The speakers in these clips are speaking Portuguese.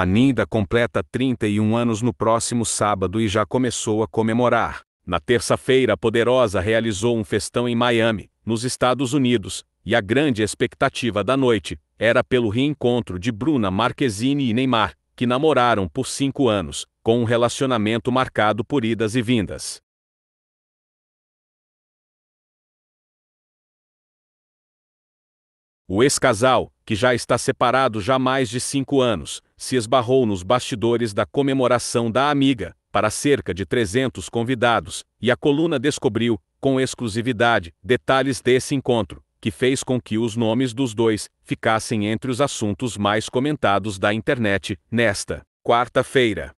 A Ninda completa 31 anos no próximo sábado e já começou a comemorar. Na terça-feira, a Poderosa realizou um festão em Miami, nos Estados Unidos, e a grande expectativa da noite era pelo reencontro de Bruna Marquezine e Neymar, que namoraram por cinco anos, com um relacionamento marcado por idas e vindas. O ex-casal, que já está separado já há mais de cinco anos, se esbarrou nos bastidores da comemoração da Amiga, para cerca de 300 convidados, e a coluna descobriu, com exclusividade, detalhes desse encontro, que fez com que os nomes dos dois ficassem entre os assuntos mais comentados da internet, nesta quarta-feira.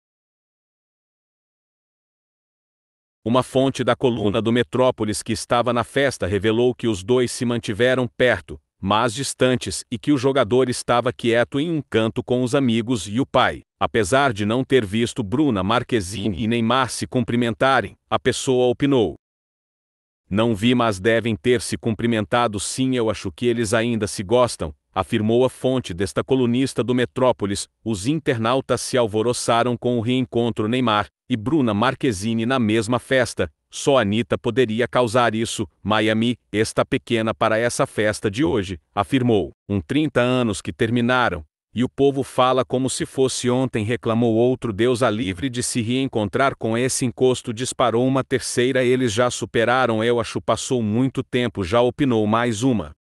Uma fonte da coluna do Metrópolis que estava na festa revelou que os dois se mantiveram perto, mas distantes, e que o jogador estava quieto em um canto com os amigos e o pai. Apesar de não ter visto Bruna Marquezine e Neymar se cumprimentarem, a pessoa opinou. Não vi, mas devem ter se cumprimentado sim, eu acho que eles ainda se gostam, afirmou a fonte desta colunista do Metrópolis. Os internautas se alvoroçaram com o reencontro Neymar e Bruna Marquezine na mesma festa. Só Anitta poderia causar isso. Miami está pequena para essa festa de hoje, afirmou. Um 30 anos que terminaram. E o povo fala como se fosse ontem, reclamou outro Deus a livre de se reencontrar com esse encosto, disparou uma terceira, eles já superaram, eu acho passou muito tempo, já opinou mais uma.